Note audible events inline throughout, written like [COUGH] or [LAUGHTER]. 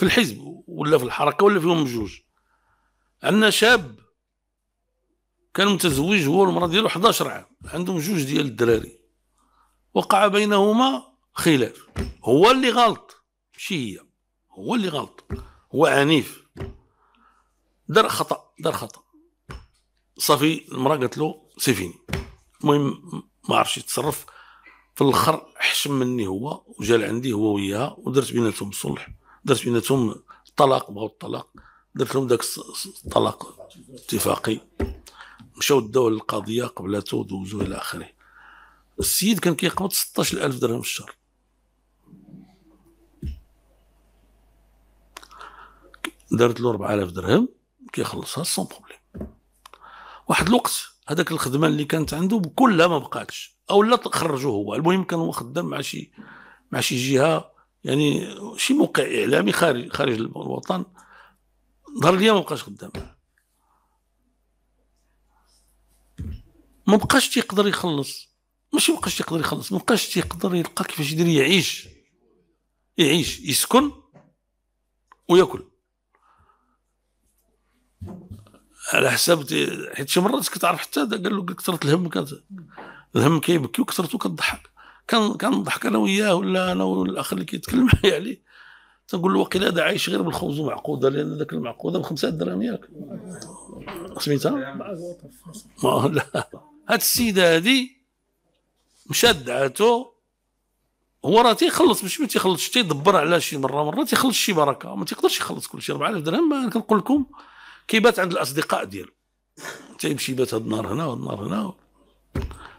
في الحزب ولا في الحركه ولا فيهم جوج عندنا شاب كان متزوج هو والمراه ديالو 11 عام عندهم جوج ديال الدراري وقع بينهما خلاف هو اللي غلط ماشي هي هو اللي غلط هو عنيف دار خطا دار خطا صافي المراه قالت له سيفيني المهم ما عرفش يتصرف في الاخر حشم مني هو وجال لعندي هو وياها ودرت بيناتهم الصلح درت بيناتهم طلاق بغاو الطلاق درت لهم داك الطلاق اتفاقي مشاو داو القضيه قبلته دوزو الى اخره السيد كان كيقبض 16000 درهم في الشهر دارت له 4000 درهم كيخلصها سون بروبليم واحد الوقت هذاك الخدمه اللي كانت عنده كلها ما بقاتش او لا تخرجوه هو المهم كان هو خدام مع شي مع شي جهه يعني شي موقع اعلامي خارج خارج الوطن ظهر ليا ما بقاش خدام ما بقاش تيقدر يخلص ماشي ما بقاش تيقدر يخلص ما بقاش تيقدر يلقى كيفاش يدير يعيش يعيش يسكن وياكل على حساب حيت شي مرات كتعرف حتى قال له كثرت الهم كانت الهم كيبكي وكثرته كتضحك كان كنضحك انا وياه ولا انا والاخ اللي كيتكلم [LAUGHS] معايا عليه تنقول له وقيلا هذا عايش غير بالخبز ومعقوده لان ذاك المعقوده بخمسه درهم ياك سميتها ما لا هاد السيده هادي مشات دعاتو هو راه تيخلص ماشي ما تيخلصش تيدبر على شي مره مره تيخلص شي بركه ما تيقدرش يخلص كل شيء 4000 درهم ما كنقول لكم كيبات عند الاصدقاء ديالو تيمشي يبات هاد النهار هنا وهاد النهار هنا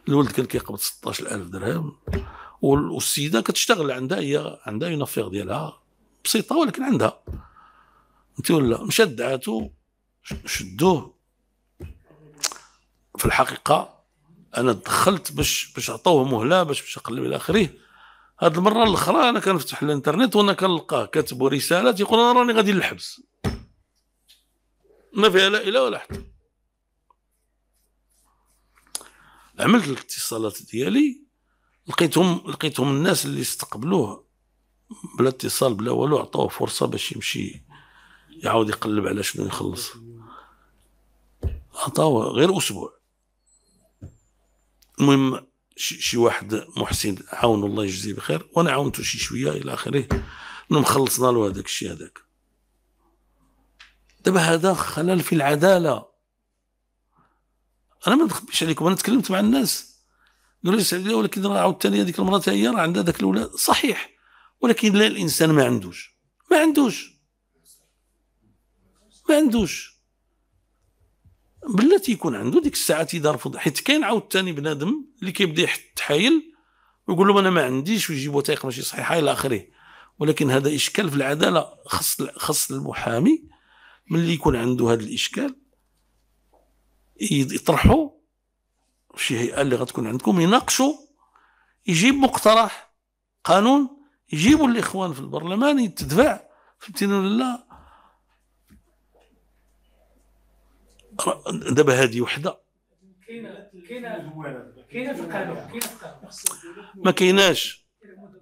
الولد كان كيقبض 16000 درهم والسيده كتشتغل عندها هي عندها اون افير ديالها بسيطه ولكن عندها انت ولا مشات دعاتو شدوه في الحقيقه انا دخلت باش باش عطوه مهله باش باش نقلب الى اخره هاد المره الاخرى انا كنفتح الانترنت وانا كنلقاه كاتب رساله تيقول انا راني غادي للحبس ما فيها لا اله ولا حتى عملت الاتصالات ديالي لقيتهم لقيتهم الناس اللي استقبلوه بلا اتصال بلا والو عطاوه فرصه باش يمشي يعاود يقلب على شنو يخلص عطاوه غير اسبوع المهم شي واحد محسن عاون الله يجزيه بخير وانا عاونته شي شويه الى اخره المهم خلصنا له هذاك الشيء هذاك دابا هذا خلل في العداله انا ما نخبيش عليكم انا تكلمت مع الناس قالوا لي سعيد ولكن راه عاوتاني هذيك المراه هي راه عندها ذاك الاولاد صحيح ولكن لا الانسان ما عندوش ما عندوش ما عندوش بلاتي يكون عنده ديك الساعه تيدار رفض حيت كاين عاوتاني بنادم اللي كيبدا يحط حايل ويقول لهم انا ما عنديش ويجيب وثائق ماشي صحيحه الى اخره ولكن هذا اشكال في العداله خص خص المحامي ملي يكون عنده هذا الاشكال يطرحوا شي هيئه اللي غتكون عندكم يناقشوا يجيب مقترح قانون يجيبوا الاخوان في البرلمان يتدفع فهمتيني ولا لا دابا هذه وحده ما كايناش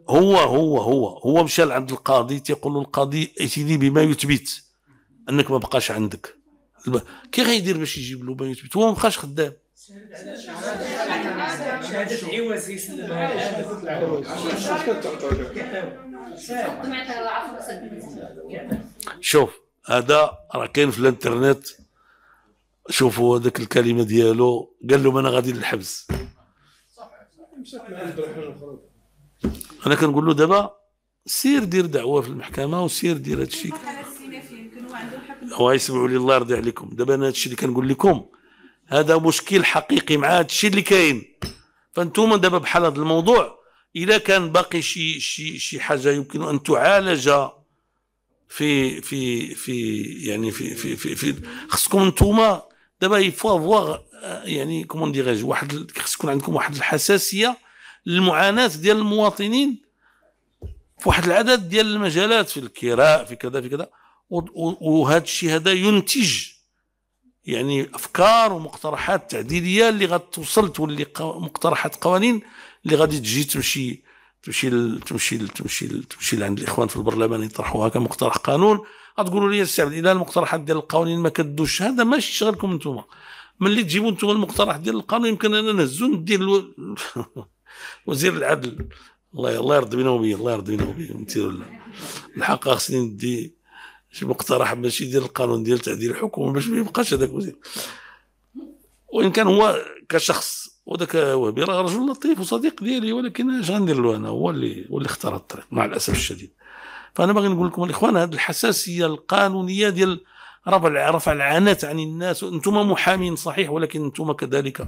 هو هو هو هو مشى لعند القاضي تيقول له القاضي اتيني بما يثبت انك ما بقاش عندك كي غيدير باش يجيب له بان يثبت هو ما بقاش خدام شوف هذا راه كاين في الانترنت شوفوا هذاك الكلمه ديالو قال لهم انا غادي للحبس انا كنقول له دابا سير دير دعوه في المحكمه وسير دير هادشي الله يسمعوا لي الله يرضي عليكم دابا انا هادشي اللي كنقول لكم هذا مشكل حقيقي مع هادشي اللي كاين فانتوما دابا بحال هذا الموضوع اذا كان باقي شي شي شي حاجه يمكن ان تعالج في في في يعني في في في, في خصكم انتوما دابا يفوا افواغ يعني كومون ديغيج واحد خص يكون عندكم واحد الحساسيه للمعاناه ديال المواطنين في واحد العدد ديال المجالات في الكراء في كذا في كذا وهذا الشيء هذا ينتج يعني افكار ومقترحات تعديليه اللي غتوصل تولي مقترحات قوانين اللي غادي تجي تمشي تمشي تمشي تمشي تمشي لعند الاخوان في البرلمان يطرحوها كمقترح قانون غتقولوا لي الشعب الا المقترحات ديال القوانين ما كدوش هذا ماشي شغلكم انتم ملي تجيبوا انتم المقترح ديال القانون يمكن انا نهزو ندير [LAUGHS] وزير العدل الله الله يرضي بينا وبيه الله يرضي بينا وبيه الحق خصني ندي شي مقترح باش يدير القانون ديال تعديل الحكومه باش ما يبقاش هذاك وزير وان كان هو كشخص وذاك وهبي راه رجل لطيف وصديق ديالي ولكن اش غندير له انا هو اللي هو اللي اختار الطريق مع الاسف الشديد فانا باغي نقول لكم الاخوان هذه الحساسيه القانونيه ديال رفع رفع العنات عن الناس انتم محامين صحيح ولكن انتم كذلك